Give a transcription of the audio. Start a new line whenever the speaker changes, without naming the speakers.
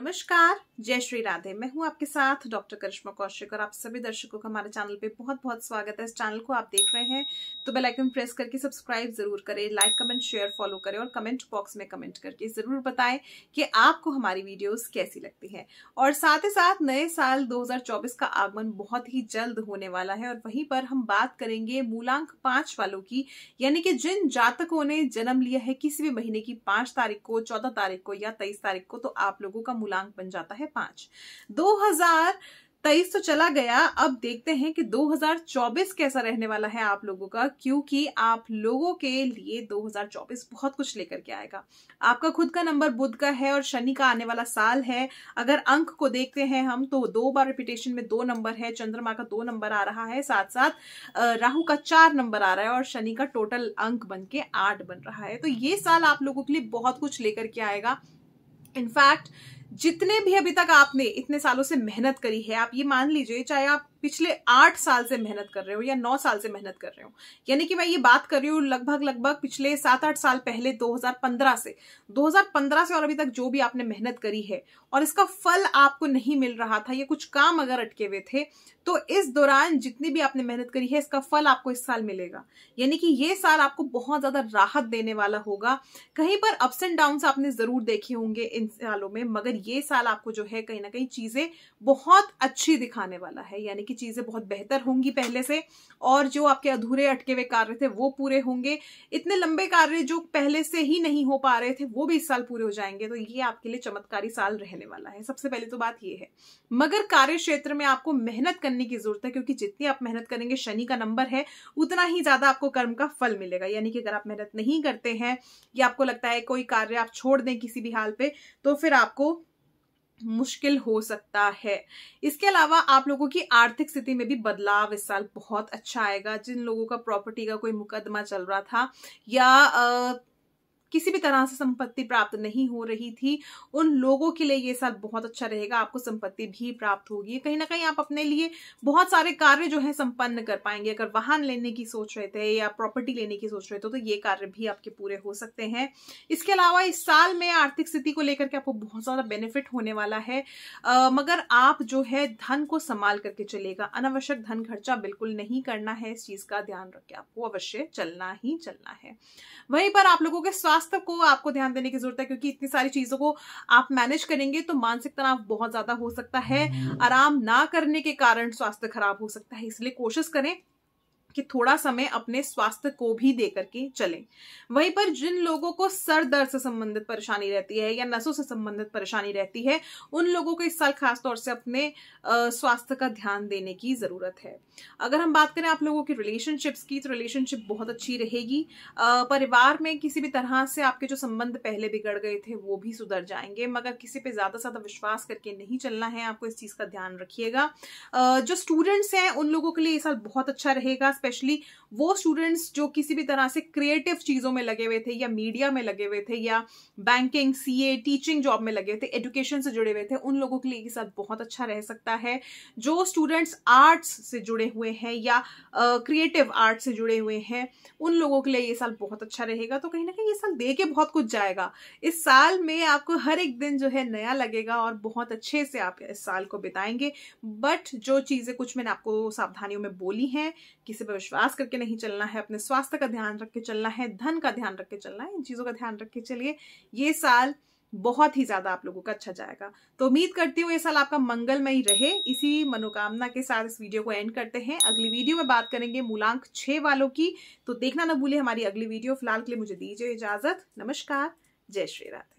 नमस्कार जय श्री राधे मैं हूं आपके साथ डॉक्टर करिश्मा कौशिक और आप सभी दर्शकों का हमारे चैनल पे बहुत बहुत स्वागत है इस चैनल को आप देख रहे हैं तो बेल आइकन प्रेस करके सब्सक्राइब जरूर करें लाइक कमेंट शेयर फॉलो करें और कमेंट बॉक्स में कमेंट करके जरूर बताएं कि आपको हमारी वीडियोस कैसी लगती हैं और साथ ही साथ नए साल 2024 का आगमन बहुत ही जल्द होने वाला है और वहीं पर हम बात करेंगे मूलांक पांच वालों की यानी कि जिन जातकों ने जन्म लिया है किसी भी महीने की पांच तारीख को चौदह तारीख को या तेईस तारीख को तो आप लोगों का मूलांक बन जाता है पांच दो हजार तेईस तो चला गया अब देखते हैं कि 2024 कैसा रहने वाला है आप लोगों का क्योंकि आप लोगों के लिए 2024 बहुत कुछ लेकर के आएगा आपका खुद का नंबर बुध का है और शनि का आने वाला साल है अगर अंक को देखते हैं हम तो दो बार रिपीटेशन में दो नंबर है चंद्रमा का दो नंबर आ रहा है साथ साथ राहु का चार नंबर आ रहा है और शनि का टोटल अंक बन के आठ बन रहा है तो ये साल आप लोगों के लिए बहुत कुछ लेकर के आएगा इनफैक्ट जितने भी अभी तक आपने इतने सालों से मेहनत करी है आप ये मान लीजिए चाहे आप पिछले आठ साल से मेहनत कर रहे हो या नौ साल से मेहनत कर रहे हो यानी कि मैं ये बात कर रही हूँ लगभग लगभग पिछले सात आठ साल पहले 2015 से 2015 से और अभी तक जो भी आपने मेहनत करी है और इसका फल आपको नहीं मिल रहा था ये कुछ काम अगर अटके हुए थे तो इस दौरान जितनी भी आपने मेहनत करी है इसका फल आपको इस साल मिलेगा यानी कि ये साल आपको बहुत ज्यादा राहत देने वाला होगा कहीं पर अप्स एंड डाउन आपने जरूर देखे होंगे इन सालों में मगर ये साल आपको जो है कहीं ना कहीं चीजें बहुत अच्छी दिखाने वाला है यानी कि चीजें बहुत बेहतर होंगी पहले से और जो आपके अधूरे अटके हुए कार्य थे वो पूरे होंगे इतने लंबे कार्य जो पहले से ही नहीं हो पा रहे थे वो भी इस साल पूरे हो जाएंगे तो ये आपके लिए चमत्कारी साल रहने वाला है सबसे पहले तो बात ये है मगर कार्य क्षेत्र में आपको मेहनत करने की जरूरत है क्योंकि जितनी आप मेहनत करेंगे शनि का नंबर है उतना ही ज्यादा आपको कर्म का फल मिलेगा यानी कि अगर आप मेहनत नहीं करते हैं या आपको लगता है कोई कार्य आप छोड़ दें किसी भी हाल पे तो फिर आपको मुश्किल हो सकता है इसके अलावा आप लोगों की आर्थिक स्थिति में भी बदलाव इस साल बहुत अच्छा आएगा जिन लोगों का प्रॉपर्टी का कोई मुकदमा चल रहा था या किसी भी तरह से संपत्ति प्राप्त नहीं हो रही थी उन लोगों के लिए ये साल बहुत अच्छा रहेगा आपको संपत्ति भी प्राप्त होगी कहीं ना कहीं आप अपने लिए बहुत सारे कार्य जो है संपन्न कर पाएंगे अगर वाहन लेने की सोच रहे थे या प्रॉपर्टी लेने की सोच रहे थे तो ये कार्य भी आपके पूरे हो सकते हैं इसके अलावा इस साल में आर्थिक स्थिति को लेकर के आपको बहुत ज्यादा बेनिफिट होने वाला है मगर आप जो है धन को संभाल करके चलेगा अनावश्यक धन खर्चा बिल्कुल नहीं करना है इस चीज का ध्यान रखे आपको अवश्य चलना ही चलना है वहीं पर आप लोगों के स्वास्थ्य स्वास्थ्य को आपको ध्यान देने की जरूरत है क्योंकि इतनी सारी चीजों को आप मैनेज करेंगे तो मानसिक तनाव बहुत ज्यादा हो सकता है हम्म। आराम ना करने के कारण स्वास्थ्य खराब हो सकता है इसलिए कोशिश करें कि थोड़ा समय अपने स्वास्थ्य को भी दे करके चलें वहीं पर जिन लोगों को सर दर्द से संबंधित परेशानी रहती है या नसों से संबंधित परेशानी रहती है उन लोगों को इस साल खासतौर से अपने स्वास्थ्य का ध्यान देने की ज़रूरत है अगर हम बात करें आप लोगों की रिलेशनशिप्स की तो रिलेशनशिप बहुत अच्छी रहेगी परिवार में किसी भी तरह से आपके जो संबंध पहले बिगड़ गए थे वो भी सुधर जाएंगे मगर किसी पर ज़्यादा ज़्यादा विश्वास करके नहीं चलना है आपको इस चीज़ का ध्यान रखिएगा जो स्टूडेंट्स हैं उन लोगों के लिए ये साल बहुत अच्छा रहेगा स्पेशली वो स्टूडेंट्स जो किसी भी तरह से क्रिएटिव चीज़ों में लगे हुए थे या मीडिया में लगे हुए थे या banking C A teaching job में लगे हुए थे एजुकेशन से जुड़े हुए थे उन लोगों के लिए ये साथ बहुत अच्छा रह सकता है जो स्टूडेंट्स आर्ट्स से जुड़े हुए हैं या क्रिएटिव uh, आर्ट से जुड़े हुए हैं उन लोगों के लिए ये साल बहुत अच्छा रहेगा तो कहीं ना कहीं ये साल दे के बहुत कुछ जाएगा इस साल में आपको हर एक दिन जो है नया लगेगा और बहुत अच्छे से आप इस साल को बिताएंगे बट जो चीज़ें कुछ मैंने आपको सावधानियों में बोली हैं किसी पर विश्वास करके नहीं चलना है अपने स्वास्थ्य का ध्यान रख के चलना है धन का ध्यान रख के चलना है इन चीज़ों का ध्यान रख के चलिए ये साल बहुत ही ज़्यादा आप लोगों का अच्छा जाएगा तो उम्मीद करती हूँ ये साल आपका मंगलमय रहे इसी मनोकामना के साथ इस वीडियो को एंड करते हैं अगली वीडियो में बात करेंगे मूलांक छह वालों की तो देखना ना भूले हमारी अगली वीडियो फिलहाल के लिए मुझे दीजिए इजाज़त नमस्कार जय श्री राधे